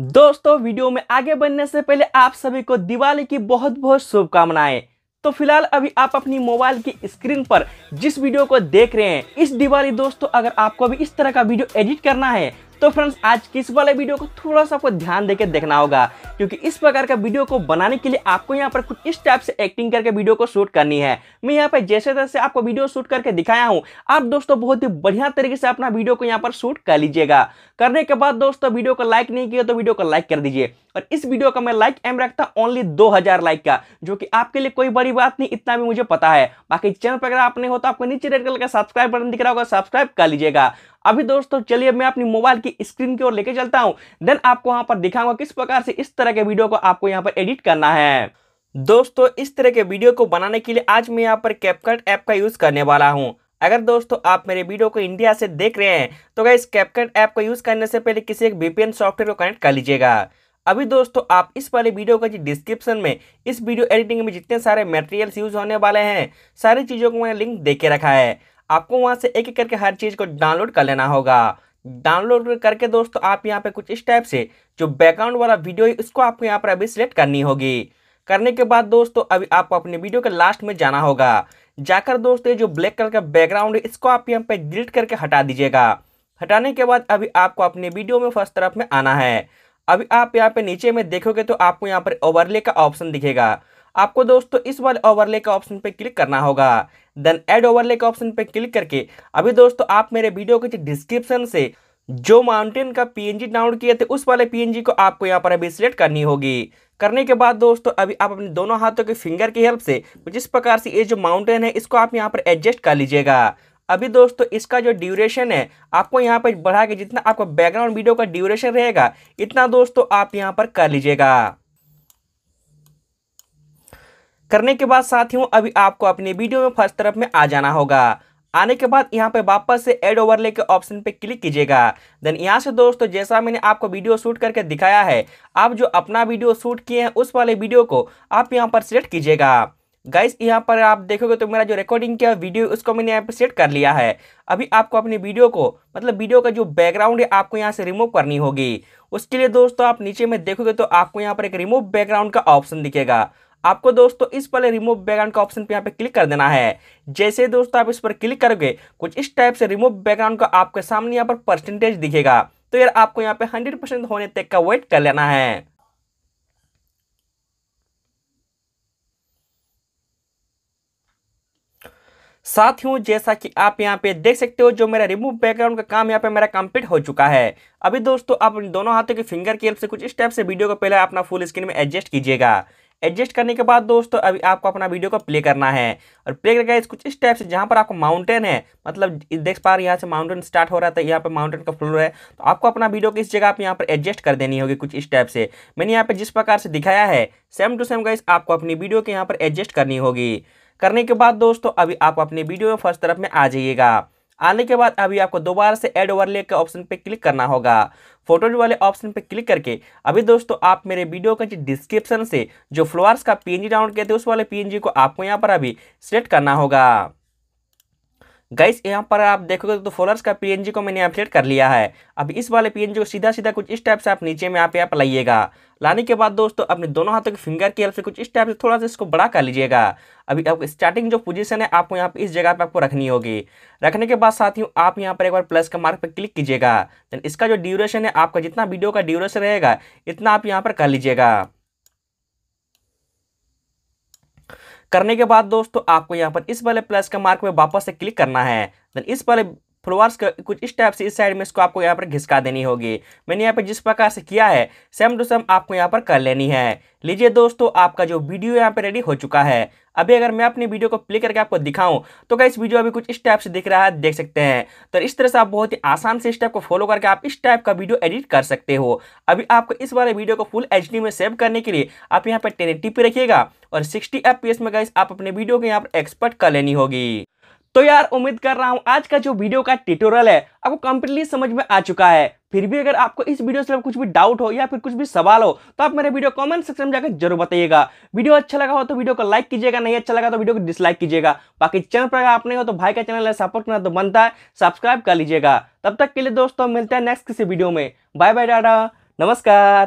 दोस्तों वीडियो में आगे बढ़ने से पहले आप सभी को दिवाली की बहुत बहुत शुभकामनाएं तो फिलहाल अभी आप अपनी मोबाइल की स्क्रीन पर जिस वीडियो को देख रहे हैं इस दिवाली दोस्तों अगर आपको भी इस तरह का वीडियो एडिट करना है तो फ्रेंड्स आज किस वाले वीडियो को थोड़ा सा आपको ध्यान देकर देखना होगा क्योंकि इस प्रकार का वीडियो को बनाने के लिए आपको यहाँ पर कुछ इस टाइप से एक्टिंग करके वीडियो को शूट करनी है मैं यहाँ पर जैसे तैसे आपको वीडियो शूट करके दिखाया हूँ आप दोस्तों बहुत ही बढ़िया तरीके से अपना वीडियो को यहाँ पर शूट कर लीजिएगा करने के बाद दोस्तों वीडियो को लाइक नहीं किया तो वीडियो को लाइक कर दीजिए और इस वीडियो का मैं लाइक एम रखता ओनली दो हजार लाइक का जो कि आपके लिए कोई बड़ी बात नहीं इतना भी मुझे पता है बाकी चैनल पर अगर आपने हो तो आपको नीचे रेड कलर का सब्सक्राइब बटन दिख रहा होगा सब्सक्राइब कर लीजिएगा अभी दोस्तों चलिए मैं अपनी मोबाइल की स्क्रीन की ओर लेके चलता हूँ देन आपको वहाँ पर दिखाऊंगा किस प्रकार से इस तरह के वीडियो को आपको यहाँ पर एडिट करना है दोस्तों इस तरह के वीडियो को बनाने के लिए आज मैं यहाँ पर कैपकट ऐप का यूज़ करने वाला हूँ अगर दोस्तों आप मेरे वीडियो को इंडिया से देख रहे हैं तो क्या इस कैपकट ऐप को यूज़ करने से पहले किसी एक वीपीएन सॉफ्टवेयर को कनेक्ट कर लीजिएगा अभी दोस्तों आप इस वाले वीडियो का जी डिस्क्रिप्शन में इस वीडियो एडिटिंग में जितने सारे मटेरियल्स यूज होने वाले हैं सारी चीज़ों को मैंने लिंक दे के रखा है आपको वहाँ से एक एक करके हर चीज़ को डाउनलोड कर लेना होगा डाउनलोड करके दोस्तों आप यहाँ पे कुछ इस टाइप से जो बैकग्राउंड वाला वीडियो है उसको आपको यहाँ पर अभी सिलेक्ट करनी होगी करने के बाद दोस्तों अभी आपको अपने वीडियो के लास्ट में जाना होगा जाकर दोस्तों ये जो ब्लैक कलर का बैकग्राउंड है इसको आप यहाँ पे डिलीट करके हटा दीजिएगा हटाने के बाद अभी आपको अपने वीडियो में फर्स्ट तरफ में आना है अभी आप यहाँ पे नीचे में देखोगे तो आपको यहाँ पर ओवरले का ऑप्शन दिखेगा आपको दोस्तों इस वाले ओवरले का ऑप्शन पे क्लिक करना होगा देन एड ओवरले का ऑप्शन पे क्लिक करके अभी दोस्तों आप मेरे वीडियो के डिस्क्रिप्शन से जो माउंटेन का पीएनजी डाउनलोड किए थे उस वाले पीएनजी को आपको यहाँ पर अभी सिलेक्ट करनी होगी करने के बाद दोस्तों अभी आप अपने दोनों हाथों के फिंगर की हेल्प से जिस प्रकार से ये जो माउंटेन है इसको आप यहाँ पर एडजस्ट कर लीजिएगा अभी दोस्तों इसका जो ड्यूरेशन है आपको यहाँ पर बढ़ा के जितना आपका बैकग्राउंड वीडियो का ड्यूरेशन रहेगा इतना दोस्तों आप यहाँ पर कर लीजिएगा करने के बाद साथियों अभी आपको अपने वीडियो में फर्स्ट तरफ में आ जाना होगा आने के बाद यहाँ पे वापस से एड ओवरले के ऑप्शन पे क्लिक कीजिएगा देन यहाँ से दोस्तों जैसा मैंने आपको वीडियो शूट करके दिखाया है आप जो अपना वीडियो शूट किए हैं उस वाले वीडियो को आप यहाँ पर सिलेक्ट कीजिएगा गाइस यहाँ पर आप देखोगे तो मेरा जो रिकॉर्डिंग किया वीडियो उसको मैंने यहाँ पर सेट कर लिया है अभी आपको अपनी वीडियो को मतलब वीडियो का जो बैकग्राउंड है आपको यहाँ से रिमूव करनी होगी उसके लिए दोस्तों आप नीचे में देखोगे तो आपको यहाँ पर एक रिमूव बैकग्राउंड का ऑप्शन दिखेगा आपको दोस्तों इस पर रिमूव बैकग्राउंड का ऑप्शन पर यहाँ पर क्लिक कर देना है जैसे दोस्तों आप इस पर क्लिक करोगे कुछ इस टाइप से रिमूव बैकग्राउंड का आपके सामने यहाँ पर परसेंटेज दिखेगा तो यार आपको यहाँ पे हंड्रेड परसेंट होने तक का वेट कर लेना है साथियों जैसा कि आप यहाँ पे देख सकते हो जो मेरा रिमूव बैकग्राउंड का काम यहाँ पे मेरा कंप्लीट हो चुका है अभी दोस्तों आप दोनों हाथों के फिंगर की हेल्प से कुछ इस से वीडियो को पहले अपना फुल स्क्रीन में एडजस्ट कीजिएगा एडजस्ट करने के बाद दोस्तों अभी आपको अपना वीडियो को प्ले करना है और प्ले करके इस कुछ इस टाइप से जहाँ पर आपको माउंटेन है मतलब देख पा रहे यहाँ से माउंटेन स्टार्ट हो रहा था यहाँ पर माउंटेन का फ्लोर है तो आपको अपना वीडियो को इस जगह आप यहाँ पर एडजस्ट कर देनी होगी कुछ स्टेप से मैंने यहाँ पर जिस प्रकार से दिखाया है सेम टू सेम गाइस आपको अपनी वीडियो के यहाँ पर एडजस्ट करनी होगी करने के बाद दोस्तों अभी आप अपने वीडियो में फर्स्ट तरफ में आ जाइएगा आने के बाद अभी आपको दोबारा से एड ओवरले के ऑप्शन पे क्लिक करना होगा फोटोज वाले ऑप्शन पे क्लिक करके अभी दोस्तों आप मेरे वीडियो का डिस्क्रिप्शन से जो फ्लोअर्स का पीएनजी डाउनलोड किए थे उस वाले पीएनजी को आपको यहाँ पर अभी सेलेक्ट करना होगा गाइस यहाँ पर आप देखोगे तो फॉलर्स का पीएनजी को मैंने अपडेट कर लिया है अब इस वाले पीएनजी को सीधा सीधा कुछ इस टाइप से आप नीचे में यहाँ पर आप लाइएगा लाने के बाद दोस्तों अपने दोनों हाथों के फिंगर की हेल्प से कुछ इस टाइप से थोड़ा सा इसको बड़ा कर लीजिएगा अभी अब स्टार्टिंग जो पोजीशन है आपको यहाँ पर इस जगह पर आपको रखनी होगी रखने के बाद साथियों आप यहाँ पर एक बार प्लस का मार्क पर क्लिक कीजिएगा देन इसका जो ड्यूरेशन है आपका जितना वीडियो का ड्यूरेशन रहेगा इतना आप यहाँ पर कर लीजिएगा करने के बाद दोस्तों आपको यहाँ पर इस वाले प्लस के मार्क में वापस से क्लिक करना है देन इस वाले फ्लोअर्स कुछ इस टाइप से इस साइड में इसको आपको यहाँ पर घिसका देनी होगी मैंने यहाँ पर जिस प्रकार से किया है सेम टू सेम आपको यहाँ पर कर लेनी है लीजिए दोस्तों आपका जो वीडियो यहाँ पर रेडी हो चुका है अभी अगर मैं अपनी वीडियो को प्ले करके आपको दिखाऊं तो क्या इस वीडियो अभी कुछ इस टाइप से दिख रहा है देख सकते हैं तो इस तरह से आप बहुत ही आसान से इस टाइप को फॉलो करके आप इस टाइप का वीडियो एडिट कर सकते हो अभी आपको इस वाले वीडियो को फुल एच में सेव करने के लिए आप यहाँ पर टेन पे रखिएगा और सिक्सटी एफ में गाइस आप अपने वीडियो को यहाँ पर एक्सपर्ट कर लेनी होगी तो यार उम्मीद कर रहा हूँ आज का जो वीडियो का ट्यूटोरियल है आपको कंप्लीटली समझ में आ चुका है फिर भी अगर आपको इस वीडियो से कुछ भी डाउट हो या फिर कुछ भी सवाल हो तो आप मेरे वीडियो कमेंट सेक्शन में जाकर जरूर बताइएगा वीडियो अच्छा लगा हो तो वीडियो को लाइक कीजिएगा नहीं अच्छा लगा तो वीडियो को डिसलाइक कीजिएगा बाकी चैनल पर अगर आप नहीं हो तो भाई का चैनल है सपोर्ट करना तो बनता है सब्सक्राइब कर लीजिएगा तब तक के लिए दोस्तों मिलते हैं नेक्स्ट किसी वीडियो में बाय बाय डाटा नमस्कार